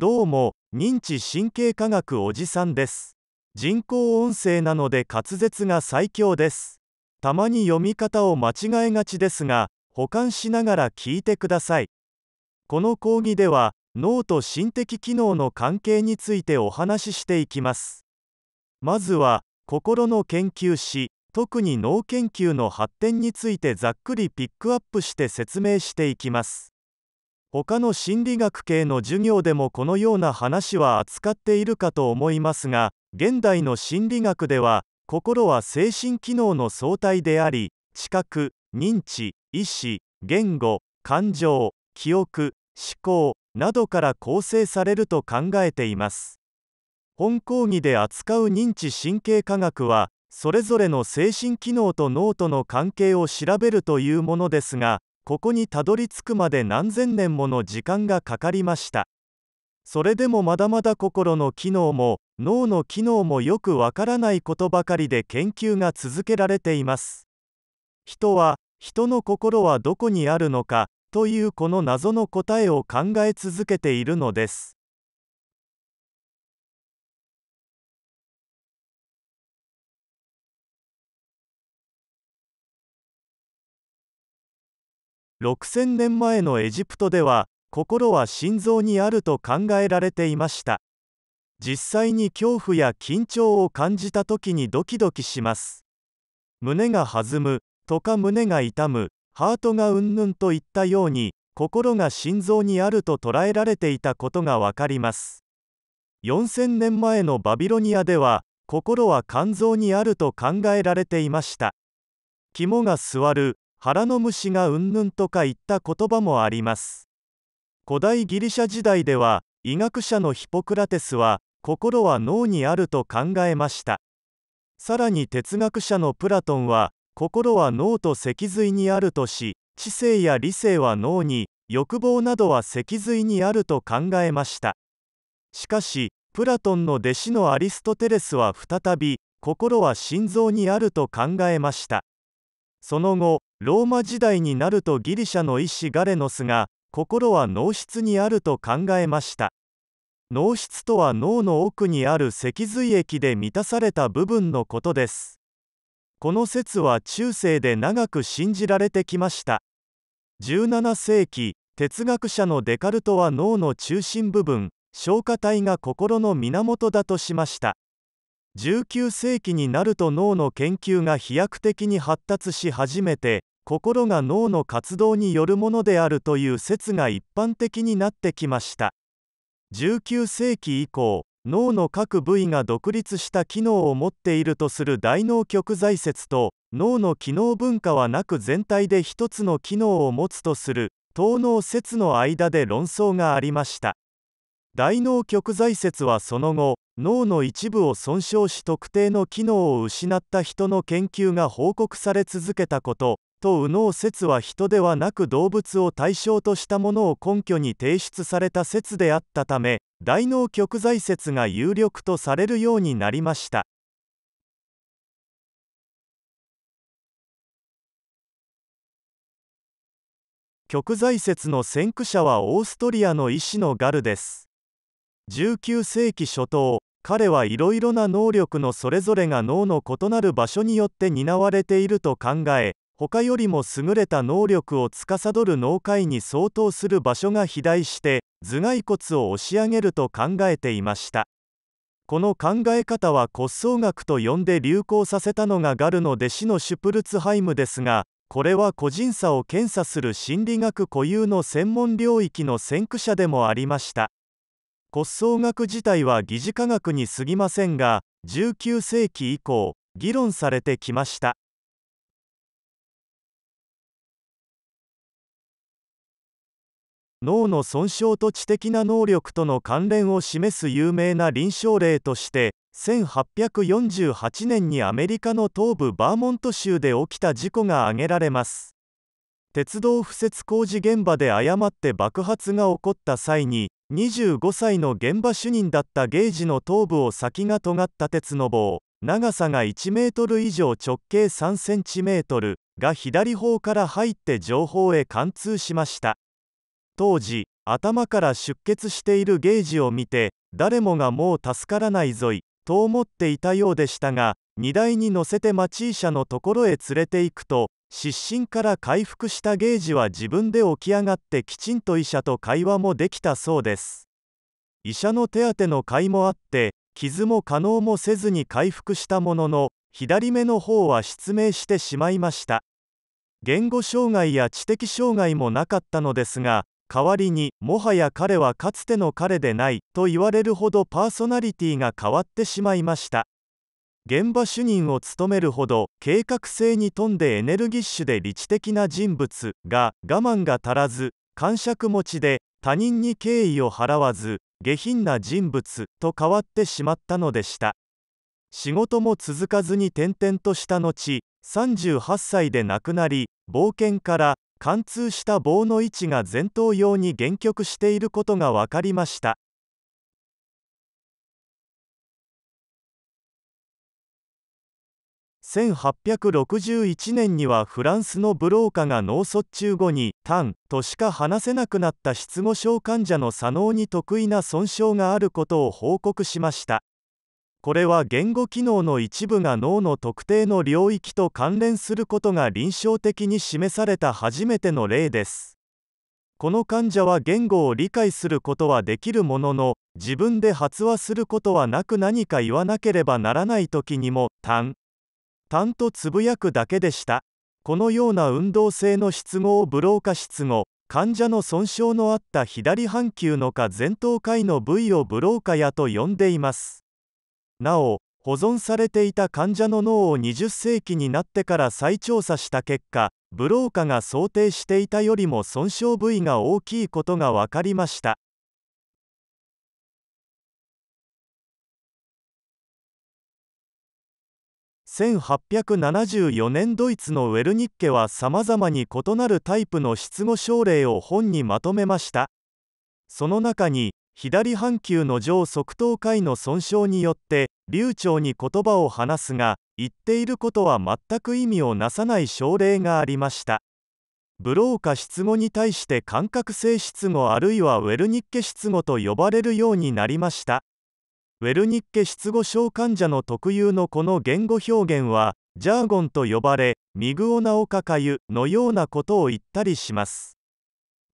どうも認知神経科学おじさんです人工音声なので滑舌が最強ですたまに読み方を間違えがちですが保管しながら聞いてくださいこの講義では脳と心的機能の関係についてお話ししていきますまずは心の研究し特に脳研究の発展についてざっくりピックアップして説明していきます他の心理学系の授業でもこのような話は扱っているかと思いますが現代の心理学では心は精神機能の総体であり知覚認知意思言語感情記憶思考などから構成されると考えています本講義で扱う認知神経科学はそれぞれの精神機能と脳との関係を調べるというものですがここにたどり着くまで何千年もの時間がかかりましたそれでもまだまだ心の機能も脳の機能もよくわからないことばかりで研究が続けられています人は人の心はどこにあるのかというこの謎の答えを考え続けているのです6000年前のエジプトでは心は心臓にあると考えられていました実際に恐怖や緊張を感じた時にドキドキします胸が弾むとか胸が痛むハートがうんぬんといったように心が心臓にあると捉えられていたことがわかります4000年前のバビロニアでは心は肝臓にあると考えられていました肝が座る腹の虫がうんぬんとか言った言葉もあります古代ギリシャ時代では医学者のヒポクラテスは心は脳にあると考えましたさらに哲学者のプラトンは心は脳と脊髄にあるとし知性や理性は脳に欲望などは脊髄にあると考えましたしかしプラトンの弟子のアリストテレスは再び心は心臓にあると考えましたその後ローマ時代になるとギリシャの医師ガレノスが心は脳室にあると考えました脳室とは脳の奥にある脊髄液で満たされた部分のことですこの説は中世で長く信じられてきました17世紀哲学者のデカルトは脳の中心部分消化体が心の源だとしました19世紀になると脳の研究が飛躍的に発達し始めて心が脳の活動によるものであるという説が一般的になってきました19世紀以降脳の各部位が独立した機能を持っているとする大脳極在説と脳の機能文化はなく全体で一つの機能を持つとする東脳説の間で論争がありました大脳極在説はその後脳の一部を損傷し特定の機能を失った人の研究が報告され続けたことと右脳説は人ではなく動物を対象としたものを根拠に提出された説であったため大脳極在説が有力とされるようになりました極在説の先駆者はオーストリアの医師のガルです19世紀初頭彼はいろいろな能力のそれぞれが脳の異なる場所によって担われていると考え他よりも優れた能力を司る脳科医に相当する場所が肥大して頭蓋骨を押し上げると考えていましたこの考え方は骨相学と呼んで流行させたのがガルの弟子のシュプルツハイムですがこれは個人差を検査する心理学固有の専門領域の先駆者でもありました骨葬学自体は疑似科学に過ぎませんが19世紀以降議論されてきました脳の損傷と知的な能力との関連を示す有名な臨床例として1848年にアメリカの東部バーモント州で起きた事故が挙げられます鉄道敷設工事現場で誤って爆発が起こった際に25歳の現場主任だったゲージの頭部を先が尖った鉄の棒長さが1メートル以上直径3センチメートルが左方から入って上方へ貫通しました当時頭から出血しているゲージを見て誰もがもう助からないぞいと思っていたようでしたが荷台に乗せて町医者のところへ連れて行くと失神から回復したゲージは自分で起き上がってきちんと医者と会話もできたそうです医者の手当の甲斐もあって傷も可能もせずに回復したものの左目の方は失明してしまいました言語障害や知的障害もなかったのですが代わりにもはや彼はかつての彼でないと言われるほどパーソナリティが変わってしまいました現場主任を務めるほど計画性に富んでエネルギッシュで理知的な人物が我慢が足らず感触持ちで他人に敬意を払わず下品な人物と変わってしまったのでした仕事も続かずに転々とした後38歳で亡くなり冒険から貫通した棒の位置が前頭葉に限局していることが分かりました1861年にはフランスのブローカが脳卒中後に「タン」としか話せなくなった失語症患者の左脳に得意な損傷があることを報告しましたこれは言語機能の一部が脳の特定の領域と関連することが臨床的に示された初めての例ですこの患者は言語を理解することはできるものの自分で発話することはなく何か言わなければならない時にも「タン」んとつぶやくだけでしたこのような運動性の失語をブローカ失語患者の損傷のあった左半球の下前頭下の部位をブローカやと呼んでいますなお保存されていた患者の脳を20世紀になってから再調査した結果ブローカが想定していたよりも損傷部位が大きいことが分かりました1874年ドイツのウェルニッケはさまざまに異なるタイプの失語症例を本にまとめましたその中に左半球の上側頭回の損傷によって流暢に言葉を話すが言っていることは全く意味をなさない症例がありましたブローカ失語に対して感覚性失語あるいはウェルニッケ失語と呼ばれるようになりましたウェルニッケ失語症患者の特有のこの言語表現はジャーゴンと呼ばれミグオナオカカユのようなことを言ったりします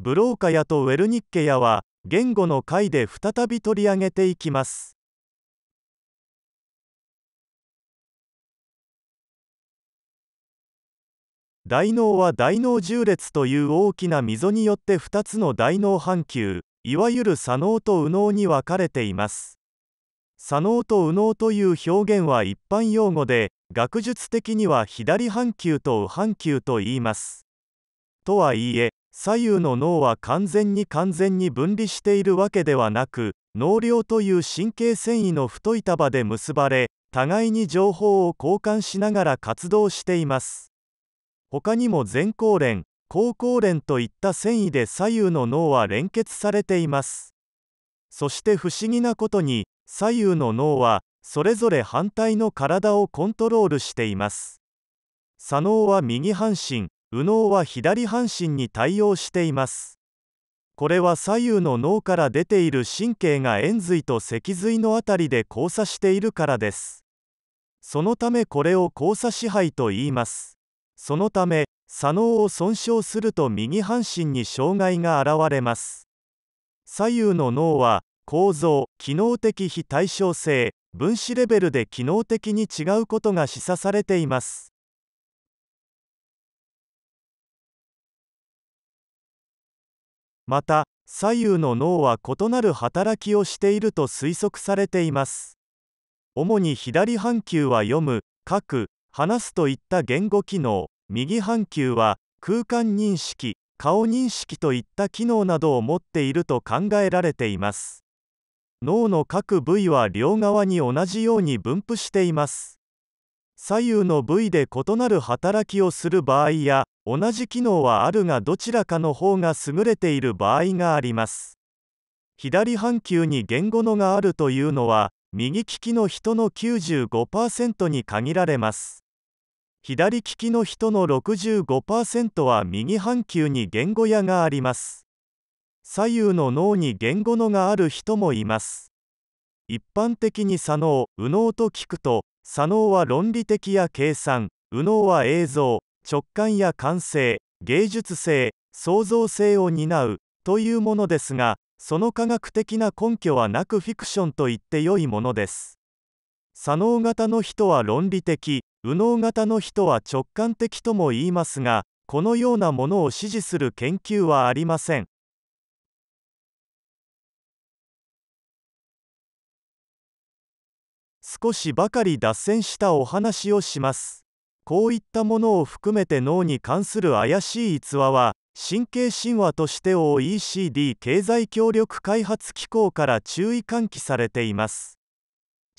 ブローカヤとウェルニッケヤは言語の回で再び取り上げていきます大脳は大脳重列という大きな溝によって2つの大脳半球いわゆる左脳と右脳に分かれています左脳と右脳という表現は一般用語で学術的には左半球と右半球と言いますとはいえ左右の脳は完全に完全に分離しているわけではなく脳梁という神経繊維の太い束で結ばれ互いに情報を交換しながら活動しています他にも前後連後後連といった繊維で左右の脳は連結されていますそして不思議なことに左右の脳はそれぞれ反対の体をコントロールしています左脳は右半身右脳は左半身に対応していますこれは左右の脳から出ている神経が円髄と脊髄の辺りで交差しているからですそのためこれを交差支配と言いますそのため左脳を損傷すると右半身に障害が現れます左右の脳は構造機能的非対称性分子レベルで機能的に違うことが示唆されていますまた左右の脳は異なる働きをしていると推測されています主に左半球は読む書く話すといった言語機能右半球は空間認識顔認識といった機能などを持っていると考えられています脳の各部位は両側に同じように分布しています左右の部位で異なる働きをする場合や同じ機能はあるがどちらかの方が優れている場合があります左半球に言語のがあるというのは右利きの人の95%に限られます左利きの人の65%は右半球に言語屋があります左右の脳に言語のがある人もいます一般的に左脳右脳と聞くと左脳は論理的や計算右脳は映像直感や感性芸術性創造性を担うというものですがその科学的な根拠はなくフィクションと言って良いものです左脳型の人は論理的右脳型の人は直感的とも言いますがこのようなものを支持する研究はありません少しばかり脱線したお話をしますこういったものを含めて脳に関する怪しい逸話は神経神話として OECD 経済協力開発機構から注意喚起されています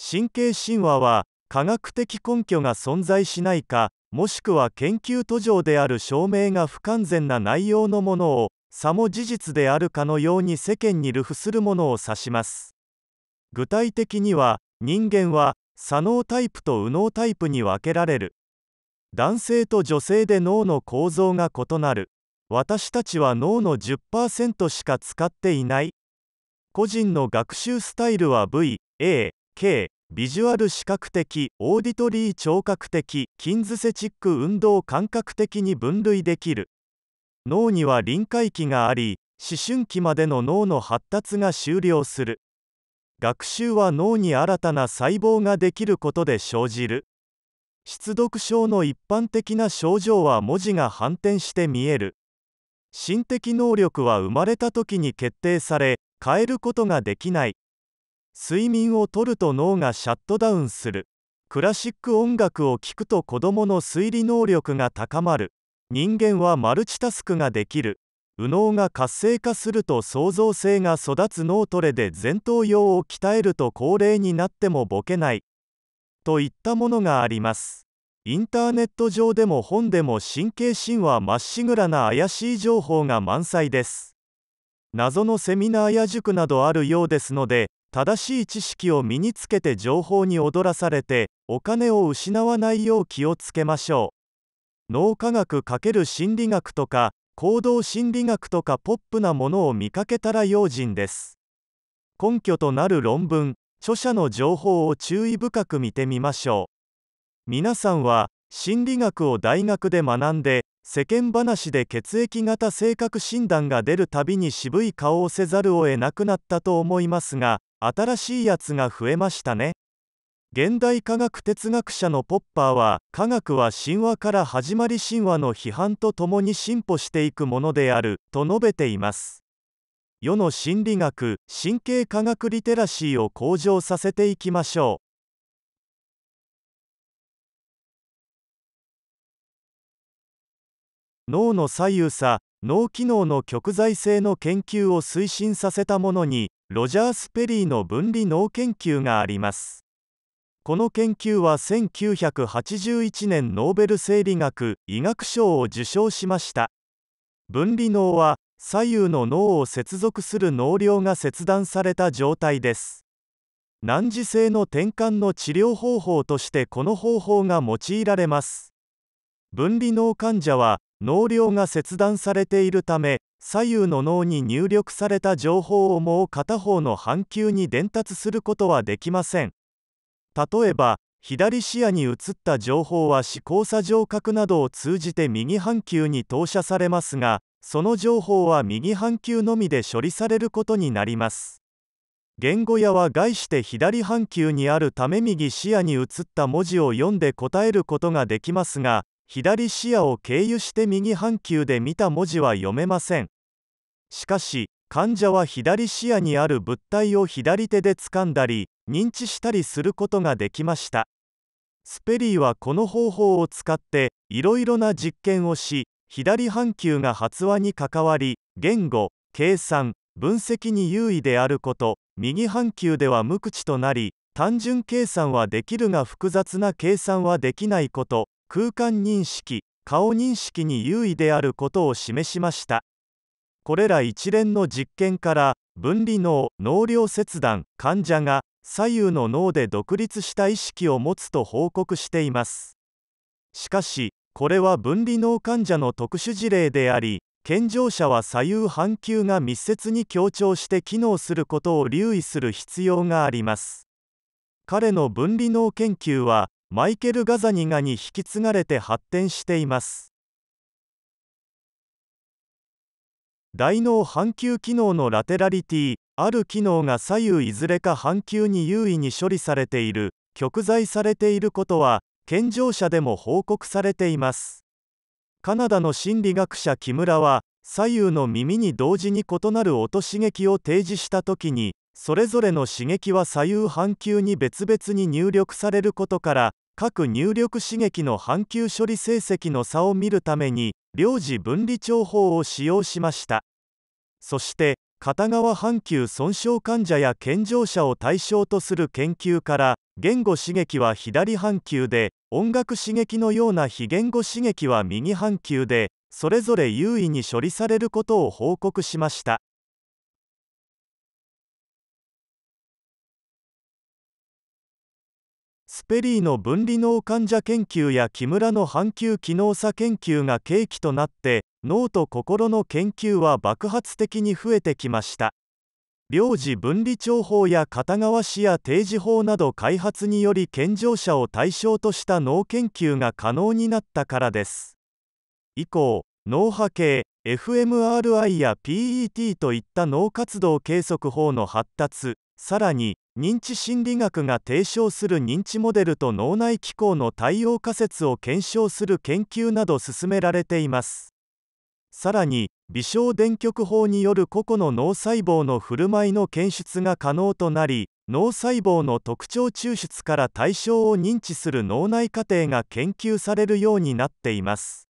神経神話は科学的根拠が存在しないかもしくは研究途上である証明が不完全な内容のものをさも事実であるかのように世間に流布するものを指します具体的には人間は左脳タイプと右脳タイプに分けられる男性と女性で脳の構造が異なる私たちは脳の10%しか使っていない個人の学習スタイルは V、A、K、ビジュアル視覚的、オーディトリー聴覚的、キンズセチック運動感覚的に分類できる脳には臨界期があり思春期までの脳の発達が終了する学習は脳に新たな細胞ができることで生じる失読症の一般的な症状は文字が反転して見える心的能力は生まれた時に決定され変えることができない睡眠をとると脳がシャットダウンするクラシック音楽を聴くと子どもの推理能力が高まる人間はマルチタスクができる右脳が活性化すると創造性が育つ脳トレで前頭葉を鍛えると高齢になってもボケないといったものがありますインターネット上でも本でも神経神話まっしぐらな怪しい情報が満載です謎のセミナーや塾などあるようですので正しい知識を身につけて情報に踊らされてお金を失わないよう気をつけましょう脳科学×心理学とか行動心理学とかポップなものを見かけたら用心です根拠となる論文著者の情報を注意深く見てみましょう皆さんは心理学を大学で学んで世間話で血液型性格診断が出るたびに渋い顔をせざるを得なくなったと思いますが新しいやつが増えましたね現代科学哲学者のポッパーは科学は神話から始まり神話の批判とともに進歩していくものであると述べています世の心理学神経科学リテラシーを向上させていきましょう脳の左右差脳機能の極在性の研究を推進させたものにロジャー・スペリーの分離脳研究がありますこの研究は1981年ノーベル生理学・医学賞を受賞しました分離脳は左右の脳を接続する脳梁が切断された状態です難治性の転換の治療方法としてこの方法が用いられます分離脳患者は脳梁が切断されているため左右の脳に入力された情報をもう片方の半球に伝達することはできません例えば左視野に移った情報は視交差上角などを通じて右半球に投射されますがその情報は右半球のみで処理されることになります言語屋は概して左半球にあるため右視野に移った文字を読んで答えることができますが左視野を経由して右半球で見た文字は読めませんしかし患者は左視野にある物体を左手で掴んだり認知したりすることができましたスペリーはこの方法を使っていろいろな実験をし左半球が発話に関わり言語計算分析に優位であること右半球では無口となり単純計算はできるが複雑な計算はできないこと空間認識顔認識に優位であることを示しましたこれら一連の実験から分離脳脳量切断患者が左右の脳で独立した意識を持つと報告していますしかしこれは分離脳患者の特殊事例であり健常者は左右半球が密接に強調して機能することを留意する必要があります彼の分離脳研究はマイケル・ガザニガに引き継がれて発展しています大脳半球機能のラテラリティある機能が左右いずれか半球に優位に処理されている極在されていることは健常者でも報告されていますカナダの心理学者木村は左右の耳に同時に異なる音刺激を提示した時にそれぞれの刺激は左右半球に別々に入力されることから各入力刺激の半球処理成績の差を見るために領事分離調法を使用しましたそして片側半球損傷患者や健常者を対象とする研究から言語刺激は左半球で音楽刺激のような非言語刺激は右半球でそれぞれ優位に処理されることを報告しましたスペリーの分離脳患者研究や木村の半球機能差研究が契機となって脳と心の研究は爆発的に増えてきました領事分離帳法や片側視や定時法など開発により健常者を対象とした脳研究が可能になったからです以降脳波形 fMRI や PET といった脳活動計測法の発達さらに認知心理学が提唱する認知モデルと脳内機構の対応仮説を検証する研究など進められていますさらに微小電極法による個々の脳細胞の振る舞いの検出が可能となり脳細胞の特徴抽出から対象を認知する脳内過程が研究されるようになっています